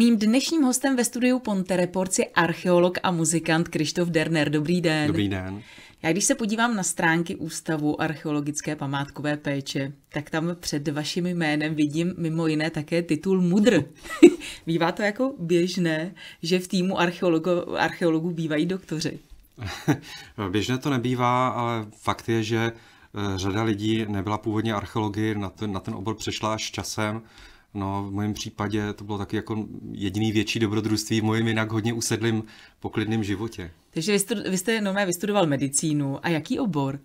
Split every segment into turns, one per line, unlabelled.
Mým dnešním hostem ve studiu Ponte Reports je archeolog a muzikant Krištof Derner. Dobrý den. Dobrý den. Já když se podívám na stránky Ústavu archeologické památkové péče, tak tam před vaším jménem vidím mimo jiné také titul mudr. Bývá to jako běžné, že v týmu archeologo, archeologů bývají doktoři.
Běžné to nebývá, ale fakt je, že eh, řada lidí nebyla původně archeologi, na ten, na ten obor přešla až časem. No, v mém případě to bylo taky jako jediný větší dobrodružství v mojím jinak hodně usedlým poklidným životě.
Takže vy, vy jste nové vystudoval medicínu a jaký obor?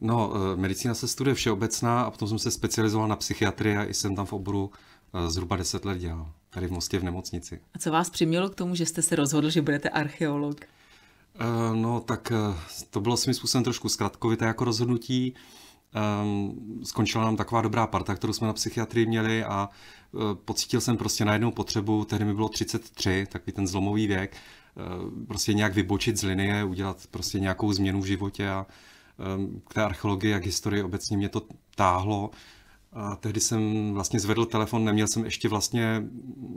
No, eh, medicína se studuje všeobecná a potom jsem se specializoval na psychiatrii a jsem tam v oboru eh, zhruba 10 let dělal, tady v Mostě v nemocnici.
A co vás přimělo k tomu, že jste se rozhodl, že budete archeolog?
Eh, no, tak to bylo svým způsobem trošku zkratkovité jako rozhodnutí um, skončila nám taková dobrá parta, kterou jsme na psychiatrii měli a uh, pocítil jsem prostě najednou potřebu, tehdy mi bylo 33, takový ten zlomový věk, uh, prostě nějak vybočit z linie, udělat prostě nějakou změnu v životě a um, k té archeologii a k historii obecně mě to táhlo. A tehdy jsem vlastně zvedl telefon, neměl jsem ještě vlastně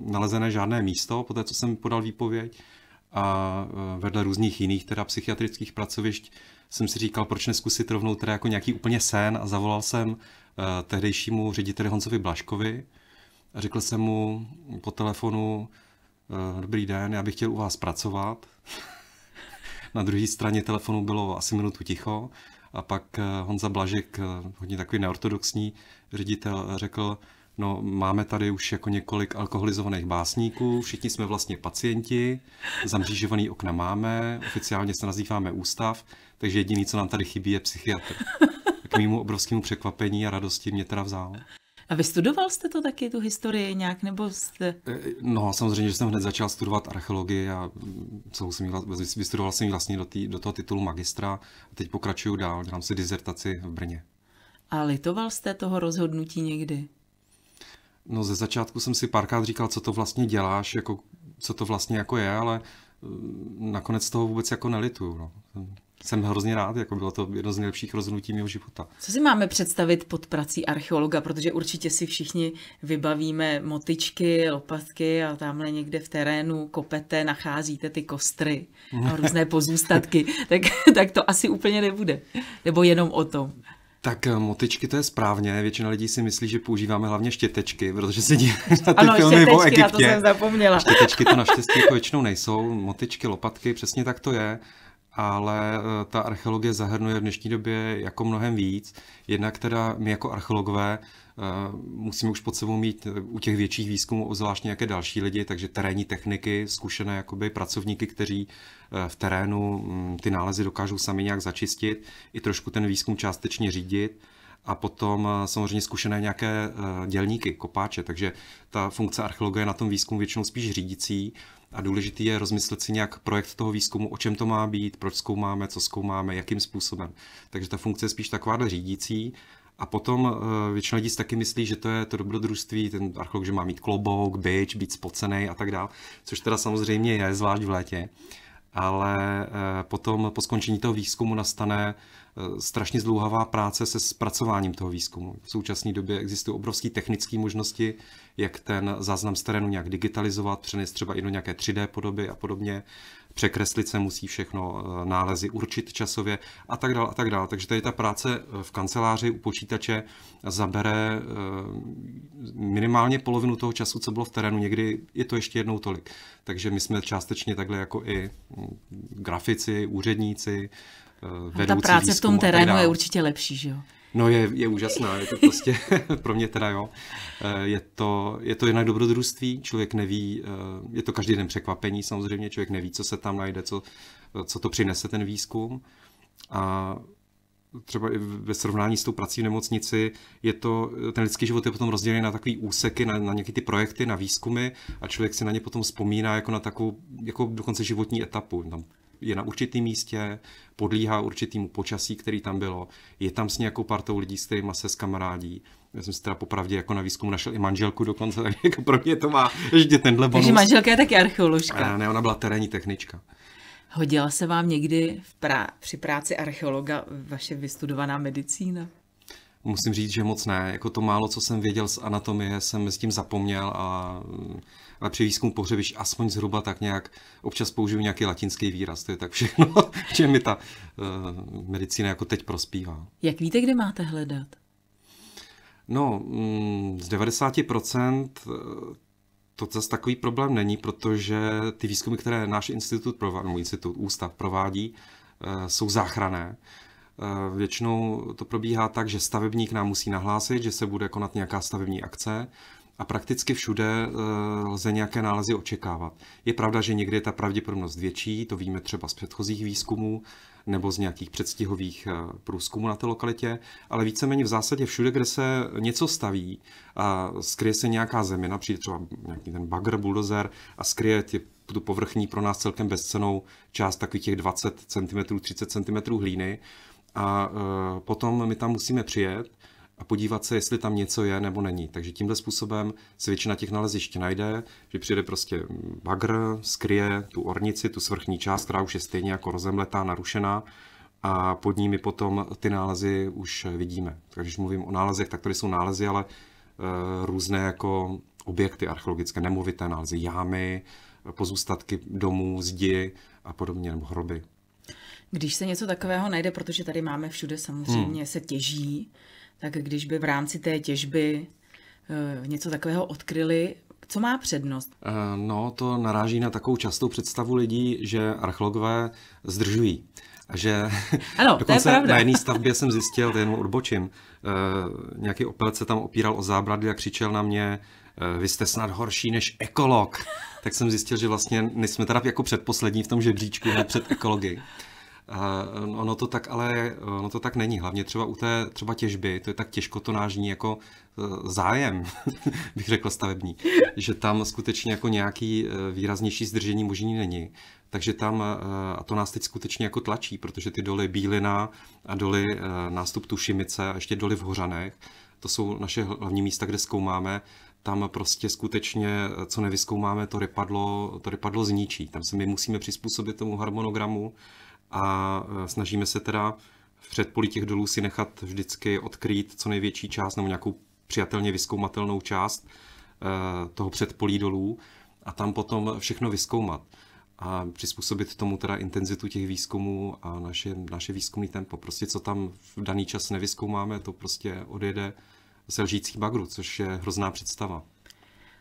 nalezené žádné místo po té, co jsem podal výpověď a e, vedle různých jiných teda psychiatrických pracovišť jsem si říkal, proč neskusit rovnou teda jako nějaký úplně sen a zavolal jsem uh, tehdejšímu řediteli Honcovi Blaškovi a řekl jsem mu po telefonu, uh, dobrý den, já bych chtěl u vás pracovat. Na druhé straně telefonu bylo asi minutu ticho a pak eh, Honza Blažek, hodně takový neortodoxní ředitel, řekl, no máme tady už jako několik alkoholizovaných básníků, všichni jsme vlastně pacienti, zamřížovaný okna máme, oficiálně se nazýváme ústav, takže jediný, co nám tady chybí, je psychiatr. K mému obrovskému překvapení a radosti mě teda vzal.
A vystudoval jste to taky, tu historii nějak, nebo jste... E,
no, samozřejmě, že jsem hned začal studovat archeologii a mm, celou jsem jí, vystudoval jsem ji vlastně do, tý, do toho titulu magistra a teď pokračuju dál, dělám si dizertaci v Brně.
A litoval jste toho rozhodnutí někdy?
No ze začátku jsem si párkrát říkal, co to vlastně děláš, jako, co to vlastně jako je, ale mm, nakonec toho vůbec jako nelituju. No. Jsem hrozně rád, jako bylo to jedno z nejlepších rozhodnutí mého života.
Co si máme představit pod prací archeologa, protože určitě si všichni vybavíme motičky, lopatky a tamhle někde v terénu kopete, nacházíte ty kostry a různé pozůstatky, tak, tak to asi úplně nebude. Nebo jenom o tom.
Tak eh, motičky to je správně. Většina lidí si myslí, že používáme hlavně štětečky, protože se dívají na ty ano, filmy o Egyptě. Na to jsem zapomněla. Štětečky to naštěstí jako většinou nejsou. Motičky, lopatky, přesně tak to je. Ale eh, ta archeologie zahrnuje v dnešní době jako mnohem víc. Jednak teda my jako archeologové musíme už pod sebou mít eh, u těch větších výzkumů obzvlášť nějaké další lidi, takže terénní techniky, zkušené jakoby pracovníky, kteří eh, v terénu mm, ty nálezy dokážou sami nějak začistit, i trošku ten výzkum částečně řídit a potom eh, samozřejmě zkušené nějaké dělníky, kopáče, takže ta funkce archeologa je na tom výzkumu většinou spíš řídící a důležitý je rozmyslet si nějak projekt toho výzkumu, o čem to má být, proč zkoumáme, co zkoumáme, jakým způsobem. Takže ta funkce je spíš taková řídící a potom eh, většina lidí si taky myslí, že to je to dobrodružství, ten archeolog, že má mít klobouk, byč, být spocený a tak dále, což teda samozřejmě je, zvlášť v létě. Ale eh, potom po skončení toho výzkumu nastane eh, strašně zdlouhavá práce se zpracováním toho výzkumu. V současné době existují obrovské technické možnosti, jak ten záznam z terénu nějak digitalizovat, přenést třeba i do nějaké 3D podoby a podobně překreslit se musí všechno, eh, nálezy určit časově a tak dále a tak dále. Takže tady ta práce eh, v kanceláři u počítače zabere eh, minimálně polovinu toho času, co bylo v terénu, někdy je to ještě jednou tolik. Takže my jsme částečně takhle jako i mm, grafici, úředníci, vedoucí a Ta práce výzkumu, v tom terénu je
určitě lepší, že jo?
No je, je úžasná, je to prostě pro mě teda jo. Eh, je to, je to jednak dobrodružství, člověk neví, eh, je to každý den překvapení samozřejmě, člověk neví, co se tam najde, co, co to přinese ten výzkum. A třeba i ve srovnání s tou prací v nemocnici, je to, ten lidský život je potom rozdělený na takové úseky, na, na nějaké ty projekty, na výzkumy a člověk si na ně potom vzpomíná jako na takovou jako dokonce životní etapu. Tam je na určitém místě, podlíhá určitému počasí, který tam bylo, je tam s nějakou partou lidí, s kterými se skamarádí. Já jsem si teda popravdě jako na výzkumu našel i manželku dokonce, tak jako pro mě to má ještě tenhle bonus. Takže manželka je taky archeoložka. Ne, ona byla terénní technička.
Hodila se vám někdy v při práci archeologa vaše vystudovaná medicína?
musím říct, že moc ne. Jako to málo, co jsem věděl z anatomie, jsem s tím zapomněl a mm, ale při výzkumu pohřebiš aspoň zhruba tak nějak občas použiju nějaký latinský výraz. To je tak všechno, že mi ta uh, medicína jako teď prospívá.
Jak víte, kde máte hledat?
No, mm, z 90% eh, to zase takový problém není, protože ty výzkumy, které náš institut, provádí, nebo institut, ústav provádí, eh, jsou záchrané. Eh, většinou to probíhá tak, že stavebník nám musí nahlásit, že se bude konat nějaká stavební akce a prakticky všude eh, lze nějaké nálezy očekávat. Je pravda, že někdy je ta pravděpodobnost větší, to víme třeba z předchozích výzkumů nebo z nějakých předstihových eh, průzkumů na té lokalitě, ale víceméně v zásadě všude, kde se něco staví a skryje se nějaká zemina, přijde třeba nějaký ten bagr, buldozer a skryje ty tu povrchní pro nás celkem bezcenou část takových těch 20 cm, 30 cm hlíny, a e, potom my tam musíme přijet a podívat se, jestli tam něco je nebo není. Takže tímhle způsobem se většina těch nalezišť najde, že přijde prostě bagr, skryje tu ornici, tu svrchní část, která už je stejně jako rozemletá, narušená a pod nimi potom ty nálezy už vidíme. Takže když mluvím o nálezech, tak tady jsou nálezy, ale e, různé jako objekty archeologické, nemovité nálezy, jámy, pozůstatky domů, zdi a podobně, nebo hroby.
Když se něco takového najde, protože tady máme všude samozřejmě, hmm. se těží, tak když by v rámci té těžby uh, něco takového odkryli, co má přednost?
Eh, no, to naráží na takovou častou představu lidí, že archeologové zdržují. A že ano, dokonce je na jedné stavbě jsem zjistil, to jenom odbočím, eh, nějaký opelec se tam opíral o zábradlí a křičel na mě, vy jste snad horší než ekolog. tak jsem zjistil, že vlastně jsme teda jako předposlední v tom žebříčku, ne před ekology. Eh, ono to tak ale ono to tak není. Hlavně třeba u té třeba těžby, to je tak těžko nážní jako eh, zájem, bych řekl stavební, že tam skutečně jako nějaký eh, výraznější zdržení možný není. Takže tam, a to nás teď skutečně jako tlačí, protože ty doly Bílina a doly nástup Tušimice a ještě doly v Hořanech, to jsou naše hlavní místa, kde zkoumáme, tam prostě skutečně, co nevyskoumáme, to rypadlo, to rypadlo zničí. Tam se my musíme přizpůsobit tomu harmonogramu, a e, snažíme se teda v předpolí těch dolů si nechat vždycky odkrýt co největší část nebo nějakou přijatelně vyskoumatelnou část e, toho předpolí dolů a tam potom všechno vyskoumat a přizpůsobit tomu teda intenzitu těch výzkumů a naše, naše výzkumný tempo. Prostě co tam v daný čas nevyskoumáme, to prostě odjede se lžící bagru, což je hrozná představa.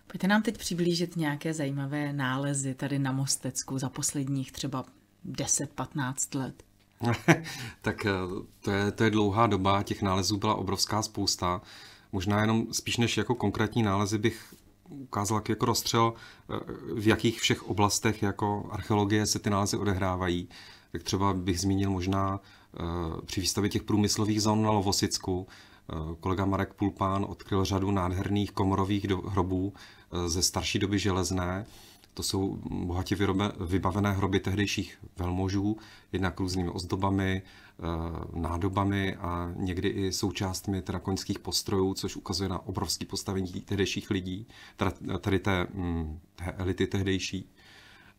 Pojďte nám teď přiblížit nějaké zajímavé nálezy tady na Mostecku za posledních třeba 10-15 let.
tak eh, to je, to je dlouhá doba, těch nálezů byla obrovská spousta. Možná jenom spíš než jako konkrétní nálezy bych ukázal jako rozstřel, eh, v jakých všech oblastech jako archeologie se ty nálezy odehrávají. Tak třeba bych zmínil možná eh, při výstavě těch průmyslových zón na Lovosicku, kolega Marek Pulpán odkryl řadu nádherných komorových hrobů ze starší doby železné. To jsou bohatě vybavené hroby tehdejších velmožů, jednak různými ozdobami, eh, nádobami a někdy i součástmi teda koňských postrojů, což ukazuje na obrovský postavení tehdejších lidí, tady té, mm, té elity tehdejší.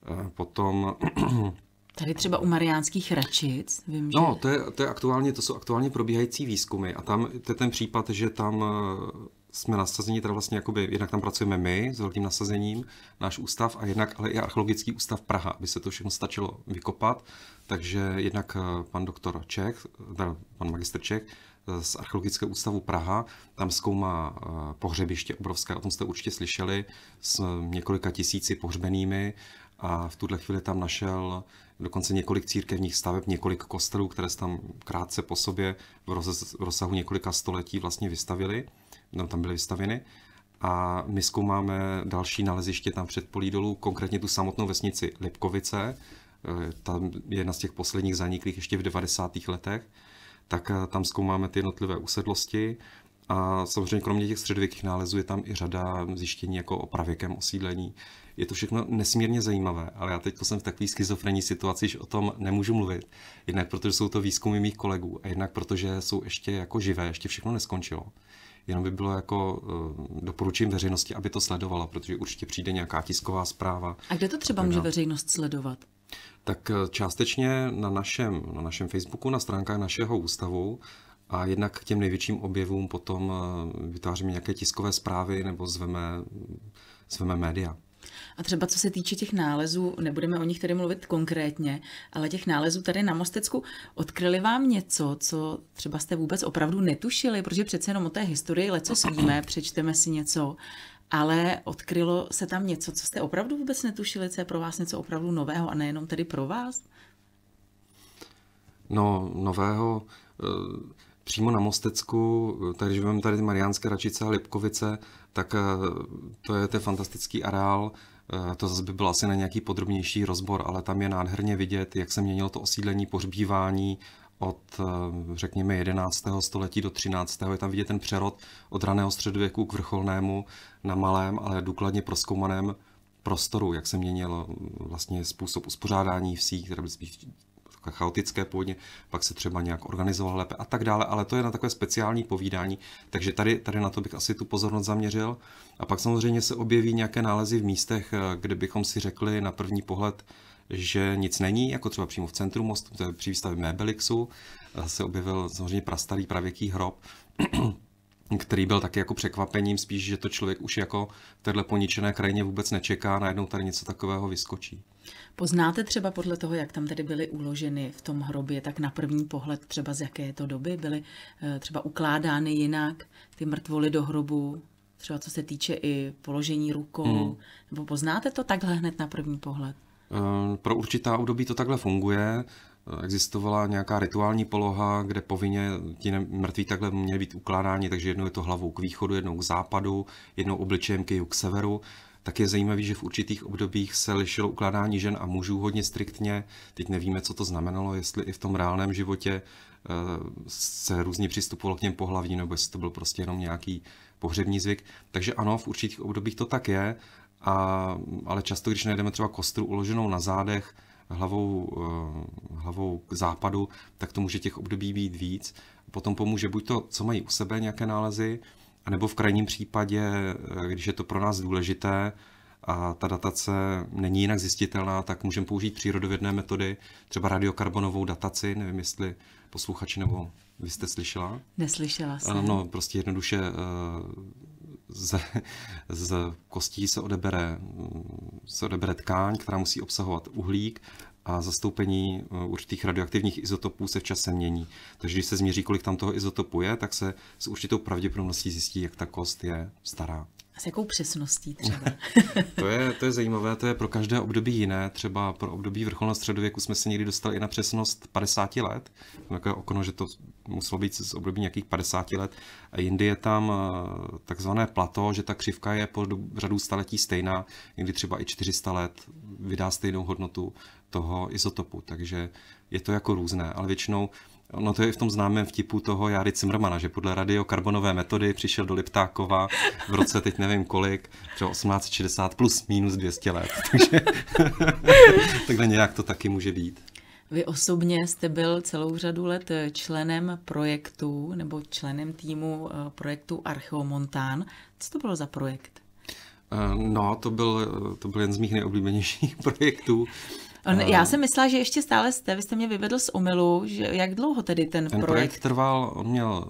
Eh, potom
Tady třeba u Mariánských račic, vím, no, že... No,
to, je, to, je aktuálně, to jsou aktuálně probíhající výzkumy a tam to je ten případ, že tam eh, jsme nasazeni, teda vlastně jakoby, jednak tam pracujeme my s velkým nasazením, náš ústav a jednak ale i archeologický ústav Praha, aby se to všechno stačilo vykopat. Takže jednak eh, pan doktor Čech, eh, teda pan magister Čech, eh, z Archeologického ústavu Praha. Tam zkoumá pohřebiště obrovské, o tom jste určitě slyšeli, s několika tisíci pohřbenými a v tuhle chvíli tam našel dokonce několik církevních staveb, několik kostelů, které se tam krátce po sobě v rozsahu několika století vlastně vystavili no, tam byly vystavěny. A my zkoumáme další naleziště tam před polí dolů, konkrétně tu samotnou vesnici Lipkovice, e, tam je jedna z těch posledních zaniklých ještě v 90. letech, tak e, tam zkoumáme ty jednotlivé usedlosti, a samozřejmě kromě těch středověkých nálezů je tam i řada zjištění jako o pravěkém osídlení. Je to všechno nesmírně zajímavé, ale já teď jsem v takové schizofrenní situaci, že o tom nemůžu mluvit. Jednak protože jsou to výzkumy mých kolegů a jednak protože jsou ještě jako živé, ještě všechno neskončilo. Jenom by bylo jako, eh, doporučím veřejnosti, aby to sledovala, protože určitě přijde nějaká tisková zpráva.
A kde to třeba může veřejnost sledovat?
Tak eh, částečně na našem, na našem Facebooku, na stránkách našeho ústavu, a jednak k těm největším objevům potom eh, vytváříme nějaké tiskové zprávy nebo zveme, zveme média.
A třeba co se týče těch nálezů, nebudeme o nich tady mluvit konkrétně, ale těch nálezů tady na Mostecku, odkryli vám něco, co třeba jste vůbec opravdu netušili, protože přece jenom o té historii leco svíme, přečteme si něco, ale odkrylo se tam něco, co jste opravdu vůbec netušili, co je pro vás něco opravdu nového a nejenom tedy pro vás?
No, nového eh, Přímo na Mostecku, takže když máme tady Mariánské Račice a Lipkovice, tak eh, to je, ten fantastický areál, eh, to zase by byl asi na nějaký podrobnější rozbor, ale tam je nádherně vidět, jak se měnilo to osídlení, pohřbívání od, eh, řekněme, 11. století do 13. Je tam vidět ten přerod od raného středověku k vrcholnému na malém, ale důkladně proskoumaném prostoru, jak se měnil mm, vlastně způsob uspořádání vsí, které byly spíš chaotické původně, pak se třeba nějak organizoval lépe a tak dále, ale to je na takové speciální povídání, takže tady, tady na to bych asi tu pozornost zaměřil. A pak samozřejmě se objeví nějaké nálezy v místech, eh, kde bychom si řekli na první pohled, že nic není, jako třeba přímo v centru mostu, to je při výstavě Mebelixu, eh, se objevil samozřejmě prastarý pravěký hrob, který byl taky jako překvapením, spíš, že to člověk už jako v téhle poničené krajině vůbec nečeká, najednou tady něco takového vyskočí.
Poznáte třeba podle toho, jak tam tedy byly uloženy v tom hrobě, tak na první pohled třeba z jaké to doby byly eh, třeba ukládány jinak ty mrtvoly do hrobu, třeba co se týče i položení rukou, hmm. nebo poznáte to takhle hned na první pohled?
Eh, pro určitá období to takhle funguje existovala nějaká rituální poloha, kde povinně ti mrtví takhle měli být ukládáni, takže jednou je to hlavou k východu, jednou k západu, jednou obličejem k jihu k severu, tak je zajímavé, že v určitých obdobích se lišilo ukládání žen a mužů hodně striktně. Teď nevíme, co to znamenalo, jestli i v tom reálném životě eh, se různě přistupovalo k těm pohlaví, nebo jestli to byl prostě jenom nějaký pohřební zvyk. Takže ano, v určitých obdobích to tak je, a, ale často, když najdeme třeba kostru uloženou na zádech, hlavou, eh, hlavou k západu, tak to může těch období být víc. Potom pomůže buď to, co mají u sebe nějaké nálezy, anebo v krajním případě, eh, když je to pro nás důležité, a ta datace není jinak zjistitelná, tak můžeme použít přírodovědné metody, třeba radiokarbonovou dataci, nevím, jestli posluchači nebo vy jste slyšela.
Neslyšela jsem. No,
prostě jednoduše eh, z, z kostí se odebere, se odebere tkáň, která musí obsahovat uhlík a zastoupení eh, určitých radioaktivních izotopů se v čase mění. Takže když se změří, kolik tam toho izotopu je, tak se s určitou pravděpodobností zjistí, jak ta kost je stará.
A s jakou přesností třeba?
to, je, to je zajímavé, to je pro každé období jiné. Třeba pro období vrcholného středověku jsme se někdy dostali i na přesnost 50 let. Takové okno, že to muselo být z období nějakých 50 let. A jindy je tam eh, takzvané plato, že ta křivka je po řadu staletí stejná, někdy třeba i 400 let vydá stejnou hodnotu toho izotopu. Takže je to jako různé, ale většinou No to je v tom známém vtipu toho Jary Cimrmana, že podle radiokarbonové metody přišel do Liptákova v roce teď nevím kolik, třeba 1860 plus minus 200 let. Takže takhle nějak to taky může být.
Vy osobně jste byl celou řadu let členem projektu nebo členem týmu eh, projektu Archeomontán. Co to bylo za projekt?
Eh, no, to byl, eh, to byl jeden z mých nejoblíbenějších projektů. On, já eh. jsem
myslela, že ještě stále jste, vy jste mě vyvedl z omylu, že jak dlouho tedy ten, ten projekt? projekt
trval, on měl,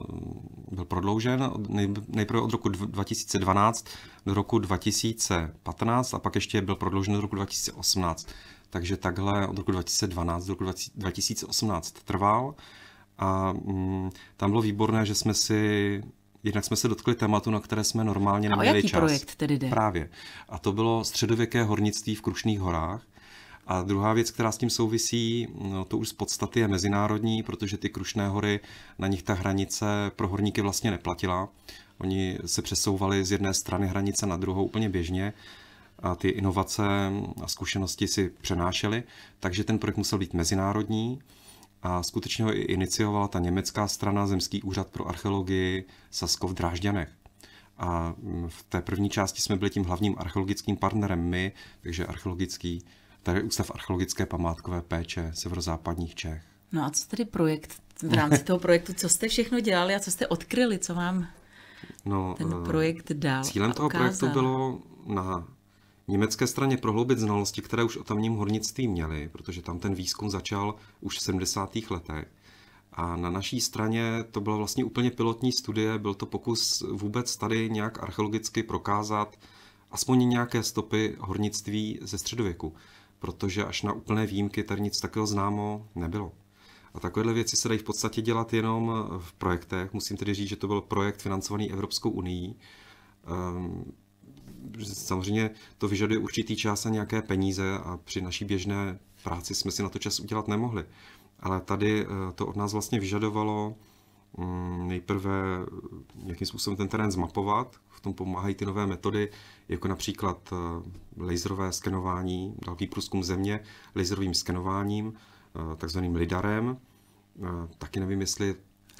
byl prodloužen nej, nejprve od roku 2012 do roku 2015 a pak ještě byl prodloužen do roku 2018. Takže takhle od roku 2012 do roku 2018 trval a mm, tam bylo výborné, že jsme si Jednak jsme se dotkli tématu, na které jsme normálně neměli čas. A o jaký čas. projekt tedy jde? Právě. A to bylo středověké hornictví v Krušných horách. A druhá věc, která s tím souvisí, no, to už z podstaty je mezinárodní, protože ty Krušné hory, na nich ta hranice pro horníky vlastně neplatila. Oni se přesouvali z jedné strany hranice na druhou úplně běžně a ty inovace a zkušenosti si přenášely, takže ten projekt musel být mezinárodní a skutečně ho iniciovala ta německá strana, Zemský úřad pro archeologii v Drážďanech. A v té první části jsme byli tím hlavním archeologickým partnerem my, takže archeologický Tady Ústav archeologické památkové péče severozápadních Čech.
No a co tedy projekt, v rámci toho projektu, co jste všechno dělali a co jste odkryli, co vám
no, ten eh, projekt dal Cílem toho projektu bylo na německé straně prohloubit znalosti, které už o tamním hornictví měli, protože tam ten výzkum začal už v 70. letech. A na naší straně to byla vlastně úplně pilotní studie, byl to pokus vůbec tady nějak archeologicky prokázat aspoň nějaké stopy hornictví ze středověku protože až na úplné výjimky tady nic takového známo nebylo. A takovéhle věci se dají v podstatě dělat jenom v projektech. Musím tedy říct, že to byl projekt financovaný Evropskou unii. Ehm, samozřejmě to vyžaduje určitý čas a nějaké peníze a při naší běžné práci jsme si na to čas udělat nemohli. Ale tady eh, to od nás vlastně vyžadovalo mm, nejprve nějakým způsobem ten terén zmapovat, v tom pomáhají ty nové metody, jako například eh, laserové skenování, dalký průzkum země, laserovým skenováním, eh, takzvaným lidarem. Eh, taky nevím, jestli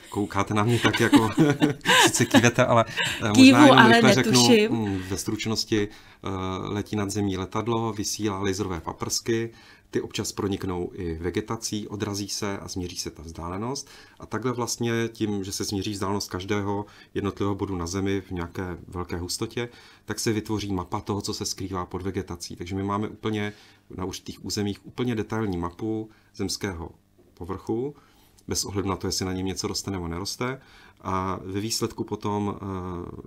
koukáte na mě tak jako, sice kývete, ale Kývu, jenom ale řeknu, mm, ve stručnosti letí nad zemí letadlo, vysílá laserové paprsky, ty občas proniknou i vegetací, odrazí se a změří se ta vzdálenost. A takhle vlastně tím, že se změří vzdálenost každého jednotlivého bodu na Zemi v nějaké velké hustotě, tak se vytvoří mapa toho, co se skrývá pod vegetací. Takže my máme úplně na určitých územích úplně detailní mapu zemského povrchu, bez ohledu na to, jestli na něm něco roste nebo neroste. A ve výsledku potom eh,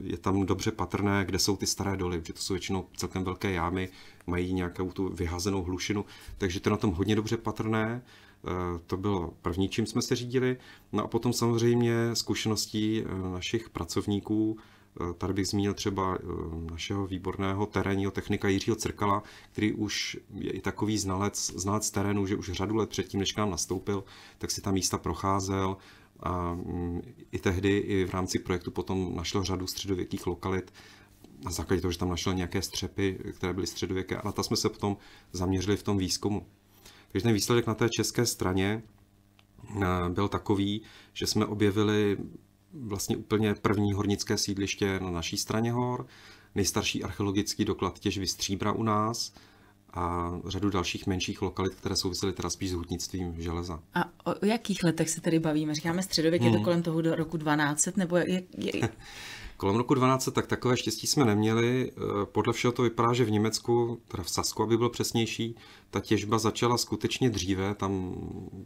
je tam dobře patrné, kde jsou ty staré doly, protože to jsou většinou celkem velké jámy, mají nějakou tu vyhazenou hlušinu, takže to je na tom hodně dobře patrné. Eh, to bylo první, čím jsme se řídili. No a potom samozřejmě zkušeností eh, našich pracovníků, Eh, tady bych zmínil třeba eh, našeho výborného terénního technika Jiřího Crkala, který už je i takový znalec, znalec terénu, že už řadu let předtím, než k nám nastoupil, tak si ta místa procházel a mm, i tehdy, i v rámci projektu potom našel řadu středověkých lokalit, na základě toho, že tam našel nějaké střepy, které byly středověké, a na ta jsme se potom zaměřili v tom výzkumu. Takže ten výsledek na té české straně eh, byl takový, že jsme objevili vlastně úplně první hornické sídliště na naší straně hor, nejstarší archeologický doklad těžby stříbra u nás a řadu dalších menších lokalit, které souvisely teda spíš s hutnictvím železa.
A o jakých letech se tedy bavíme? Říkáme středověk, hmm. je to hmm. kolem toho do roku 1200 nebo je,
je... Kolem roku 12 tak takové štěstí jsme neměli. E, podle všeho to vypadá, že v Německu, teda v Sasku, aby bylo přesnější, ta těžba začala skutečně dříve, tam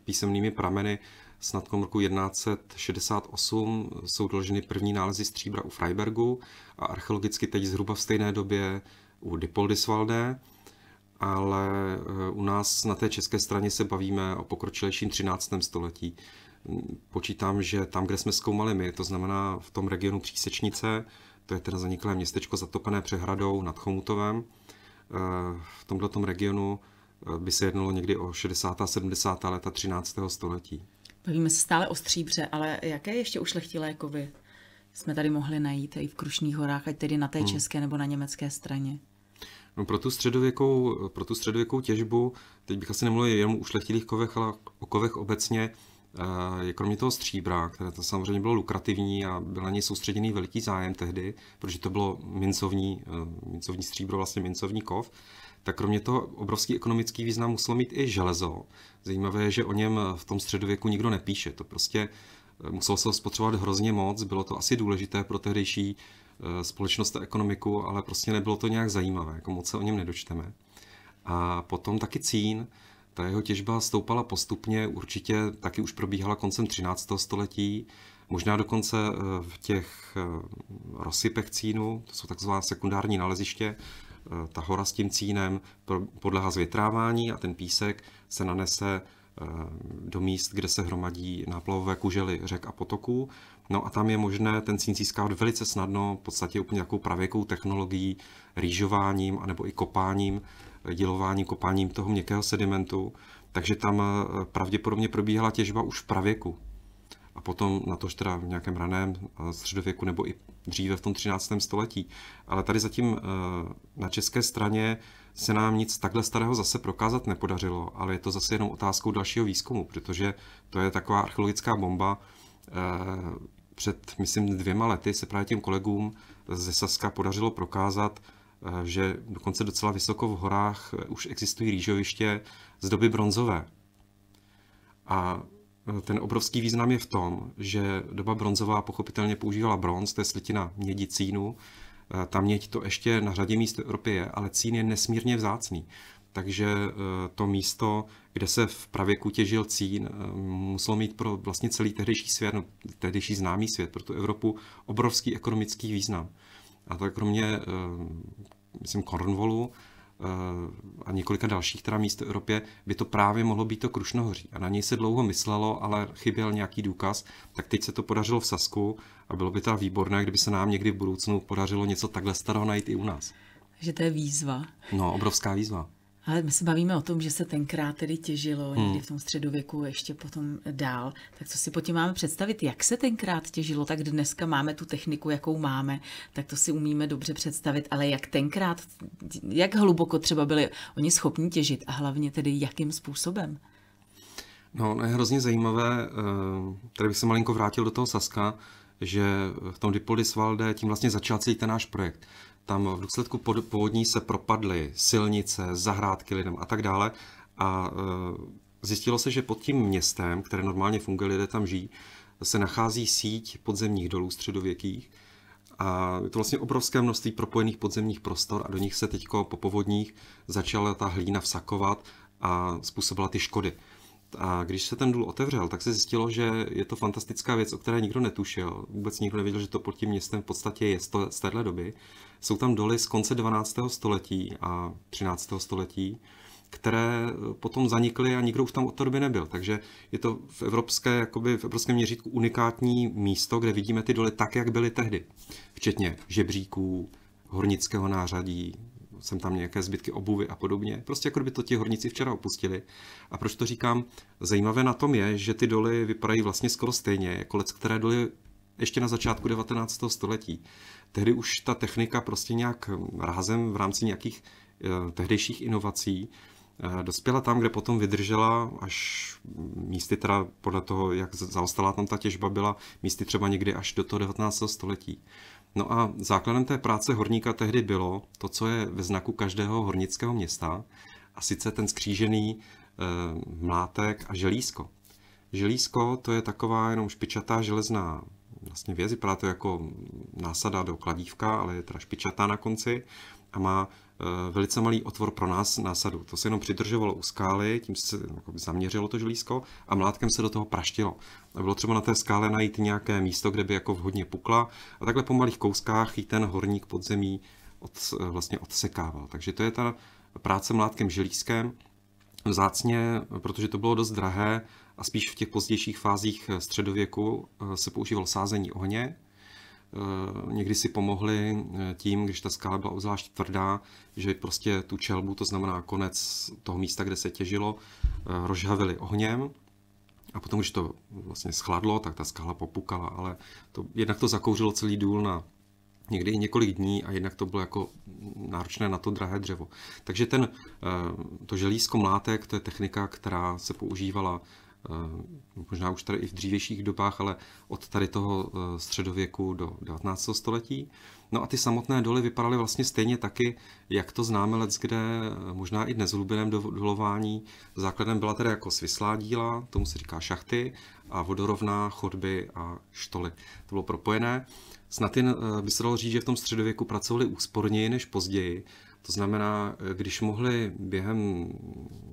písemnými prameny snad kolem roku 1168 jsou doloženy první nálezy stříbra u Freibergu a archeologicky teď zhruba v stejné době u Dipoldisvalde, ale eh, u nás na té české straně se bavíme o pokročilejším 13. století. Počítám, že tam, kde jsme zkoumali my, to znamená v tom regionu Přísečnice, to je teda zaniklé městečko zatopené přehradou nad Chomutovem, eh, v tomto regionu eh, by se jednalo někdy o 60. a 70. leta 13. století.
Bavíme se stále o stříbře, ale jaké ještě ušlechtilé kovy jsme tady mohli najít i v Krušných horách, ať tedy na té hmm. české nebo na německé straně?
No pro tu, středověkou, pro tu středověkou těžbu, teď bych asi nemluvil jenom o ušlechtilých kovech, ale o kovech obecně, eh, je kromě toho stříbra, které to samozřejmě bylo lukrativní a byl na něj soustředěný veliký zájem tehdy, protože to bylo mincovní, eh, mincovní stříbro, vlastně mincovní kov, tak kromě toho obrovský ekonomický význam muselo mít i železo. Zajímavé je, že o něm v tom středověku nikdo nepíše. To prostě eh, muselo se spotřebovat hrozně moc, bylo to asi důležité pro tehdejší eh, společnost a ekonomiku, ale prostě nebylo to nějak zajímavé, jako moc se o něm nedočteme. A potom taky cín, ta jeho těžba stoupala postupně, určitě taky už probíhala koncem 13. století, možná dokonce eh, v těch rozsypech cínu, to jsou takzvaná sekundární naleziště, Eh, ta hora s tím cínem podlehá zvětrávání a ten písek se nanese eh, do míst, kde se hromadí náplavové kužely řek a potoků. No a tam je možné ten cín získávat velice snadno, v podstatě úplně nějakou pravěkou technologií, rýžováním anebo i kopáním, eh, dělováním, kopáním toho měkkého sedimentu. Takže tam pravděpodobně probíhala těžba už v pravěku, a potom na to, teda v nějakém raném eh, středověku nebo i dříve v tom 13. století. Ale tady zatím eh, na české straně se nám nic takhle starého zase prokázat nepodařilo, ale je to zase jenom otázkou dalšího výzkumu, protože to je taková archeologická bomba. Eh, před, myslím, dvěma lety se právě těm kolegům ze Saska podařilo prokázat, že dokonce docela vysoko v horách už existují rýžoviště z doby bronzové. A ten obrovský význam je v tom, že doba bronzová pochopitelně používala bronz, to je slitina mědi cínu. Eh, ta měď to ještě na řadě míst Evropy je, ale cín je nesmírně vzácný. Takže eh, to místo, kde se v pravěku těžil cín, eh, muselo mít pro vlastně celý tehdejší svět, no, tehdejší známý svět, pro tu Evropu, obrovský ekonomický význam. A to kromě, myslím, Cornwallu, a několika dalších teda míst v Evropě, by to právě mohlo být to Krušnohoří. A na něj se dlouho myslelo, ale chyběl nějaký důkaz, tak teď se to podařilo v Sasku a bylo by to výborné, kdyby se nám někdy v budoucnu podařilo něco takhle starého najít i u nás.
Že to je výzva.
No, obrovská výzva.
Ale my se bavíme o tom, že se tenkrát tedy těžilo hmm. někdy v tom středověku ještě potom dál. Tak co si po tím máme představit, jak se tenkrát těžilo, tak dneska máme tu techniku, jakou máme, tak to si umíme dobře představit, ale jak tenkrát, jak hluboko třeba byli oni schopni těžit a hlavně tedy jakým způsobem?
No, no je hrozně zajímavé, eh, tady bych se malinko vrátil do toho Saska, že v tom Dipoldisvalde tím vlastně začal celý ten náš projekt tam v důsledku povodní se propadly silnice, zahrádky lidem a tak dále. A e, zjistilo se, že pod tím městem, které normálně funguje, lidé tam žijí, se nachází síť podzemních dolů středověkých. A je to vlastně obrovské množství propojených podzemních prostor a do nich se teď po povodních začala ta hlína vsakovat a způsobila ty škody. A když se ten důl otevřel, tak se zjistilo, že je to fantastická věc, o které nikdo netušil. Vůbec nikdo nevěděl, že to pod tím městem v podstatě je z téhle doby. Jsou tam doly z konce 12. století a 13. století, které eh, potom zanikly a nikdo už tam od té doby nebyl. Takže je to v, evropské, jakoby v evropském měřítku unikátní místo, kde vidíme ty doly tak, jak byly tehdy. Včetně žebříků, hornického nářadí, jsem tam nějaké zbytky obuvy a podobně. Prostě jako by to ti horníci včera opustili. A proč to říkám? Zajímavé na tom je, že ty doly vypadají vlastně skoro stejně, jako lec, které doly ještě na začátku 19. století. Tehdy už ta technika prostě nějak rázem v rámci nějakých eh, tehdejších inovací eh, dospěla tam, kde potom vydržela až místy teda podle toho, jak zaostala tam ta těžba byla, místy třeba někdy až do toho 19. století. No a základem té práce horníka tehdy bylo to, co je ve znaku každého hornického města, a sice ten skřížený eh, mlátek a želízko. Želízko to je taková jenom špičatá železná vlastně věc. Vypadá to jako násada do kladívka, ale je teda špičatá na konci a má eh, velice malý otvor pro nás násadu. To se jenom přidržovalo u skály, tím se zaměřilo to žlízko a mlátkem se do toho praštilo. A bylo třeba na té skále najít nějaké místo, kde by jako vhodně pukla a takhle po malých kouskách ji ten horník podzemí od, eh, vlastně odsekával. Takže to je ta práce mlátkem žlízkem. vzácně, protože to bylo dost drahé, a spíš v těch pozdějších fázích eh, středověku eh, se používalo sázení ohně. Eh, někdy si pomohli tím, když ta skála byla obzvlášť tvrdá, že prostě tu čelbu, to znamená konec toho místa, kde se těžilo, rozhavili ohněm. A potom, když to vlastně schladlo, tak ta skála popukala, ale to, jednak to zakouřilo celý důl na někdy i několik dní a jednak to bylo jako náročné na to drahé dřevo. Takže ten, to želízko mlátek, to je technika, která se používala Eh, možná už tady i v dřívějších dobách, ale od tady toho eh, středověku do 19. století. No a ty samotné doly vypadaly vlastně stejně taky, jak to známe let, kde eh, možná i dnes v hlubiném dolování. Základem byla tedy jako svislá díla, tomu se říká šachty, a vodorovná, chodby a štoly. To bylo propojené. Snad jen by se dalo říct, že v tom středověku pracovali úsporněji než později, to znamená, když mohli během,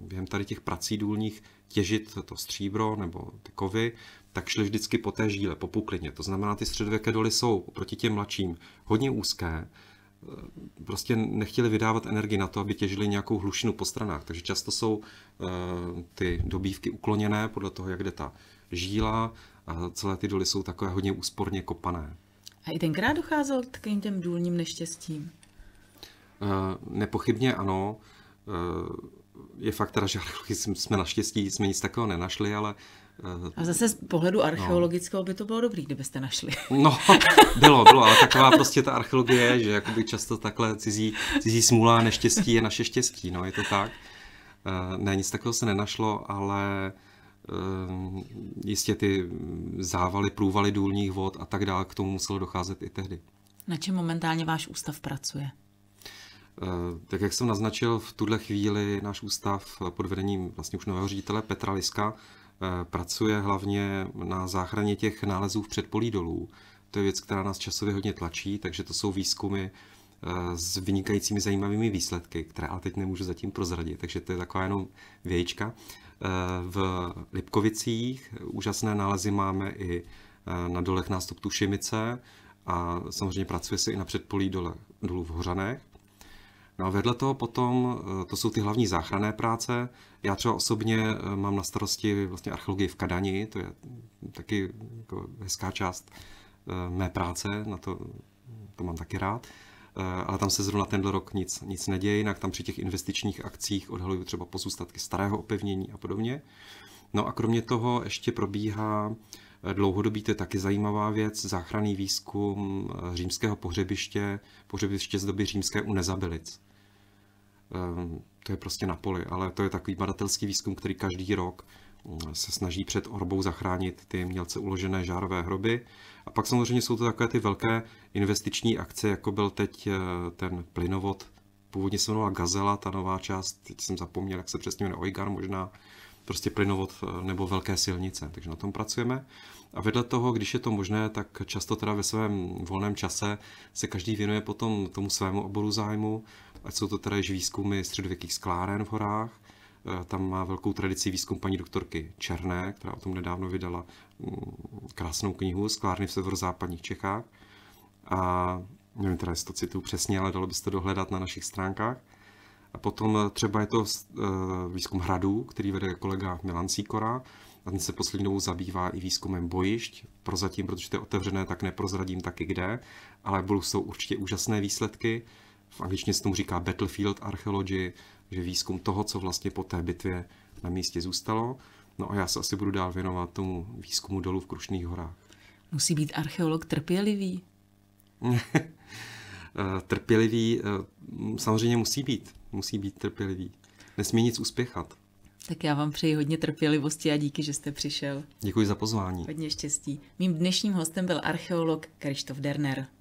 během tady těch prací důlních těžit to stříbro nebo ty kovy, tak šli vždycky po té žíle, po puklině. To znamená, ty středověké doly jsou proti těm mladším hodně úzké, eh, prostě nechtěli vydávat energii na to, aby těžili nějakou hlušinu po stranách. Takže často jsou eh, ty dobývky ukloněné podle toho, jak jde ta žíla a celé ty doly jsou takové hodně úsporně kopané.
A i tenkrát docházel k těm důlním neštěstím?
Eh, nepochybně ano. Eh, je fakt teda, že jsme naštěstí jsme nic takového nenašli, ale eh, a zase z
pohledu no. archeologického no. by to bylo dobrý, kdybyste našli. No,
bylo, bylo, ale taková prostě ta archeologie že jakoby často takhle cizí, cizí smůla a neštěstí je naše štěstí, no, je to tak. Ne, nic takového se nenašlo, ale jistě ty závaly, průvaly důlních vod a tak dále, k tomu muselo docházet i tehdy.
Na čem momentálně váš ústav pracuje?
Eh, tak jak jsem naznačil, v tuhle chvíli náš ústav pod vedením vlastně už nového ředitele Petra Liska eh, pracuje hlavně na záchraně těch nálezů v předpolí dolů. To je věc, která nás časově hodně tlačí, takže to jsou výzkumy eh, s vynikajícími zajímavými výsledky, které ale teď nemůžu zatím prozradit, takže to je taková jenom vějčka. V Lipkovicích úžasné nálezy máme i na dolech nástup Tušimice a samozřejmě pracuje se i na předpolí dole, dolů v Hořanech. No a vedle toho potom, eh, to jsou ty hlavní záchranné práce. Já třeba osobně eh, mám na starosti vlastně archeologii v Kadani, to je taky jako hezká část eh, mé práce, na to, to mám taky rád. Ale tam se zrovna tenhle rok nic, nic neděje, jinak tam při těch investičních akcích odhalují třeba pozůstatky starého opevnění a podobně. No a kromě toho ještě probíhá dlouhodobý, to je taky zajímavá věc, záchranný výzkum římského pohřebiště, pohřebiště z doby římské u Nezabilic. Ehm, to je prostě na poli, ale to je takový badatelský výzkum, který každý rok mm, se snaží před orbou zachránit ty mělce uložené žárové hroby. A pak samozřejmě jsou to takové ty velké investiční akce, jako byl teď eh, ten plynovod, původně se jmenovala Gazela, ta nová část, teď jsem zapomněl, jak se přesně jmenuje, Oigar možná, prostě plynovod eh, nebo velké silnice, takže na tom pracujeme. A vedle toho, když je to možné, tak často teda ve svém volném čase se každý věnuje potom tomu svému oboru zájmu ať jsou to teda výzkumy středověkých skláren v horách, eh, tam má velkou tradici výzkum paní doktorky Černé, která o tom nedávno vydala mm, krásnou knihu Sklárny v severozápadních Čechách. A nevím teda, jestli to citu přesně, ale dalo byste dohledat na našich stránkách. A potom eh, třeba je to eh, výzkum hradů, který vede kolega Milan Sikora. A ten se poslední dobou zabývá i výzkumem bojišť. Prozatím, protože to je otevřené, tak neprozradím taky kde, ale budou jsou určitě úžasné výsledky v angličtině se tomu říká battlefield archaeology, že výzkum toho, co vlastně po té bitvě na místě zůstalo. No a já se asi budu dál věnovat tomu výzkumu dolů v Krušných horách.
Musí být archeolog trpělivý.
Eh, trpělivý eh, samozřejmě musí být. Musí být trpělivý. Nesmí nic uspěchat.
Tak já vám přeji hodně trpělivosti a díky, že jste přišel.
Děkuji za pozvání. Hodně
štěstí. Mým dnešním hostem byl archeolog Krištof Derner.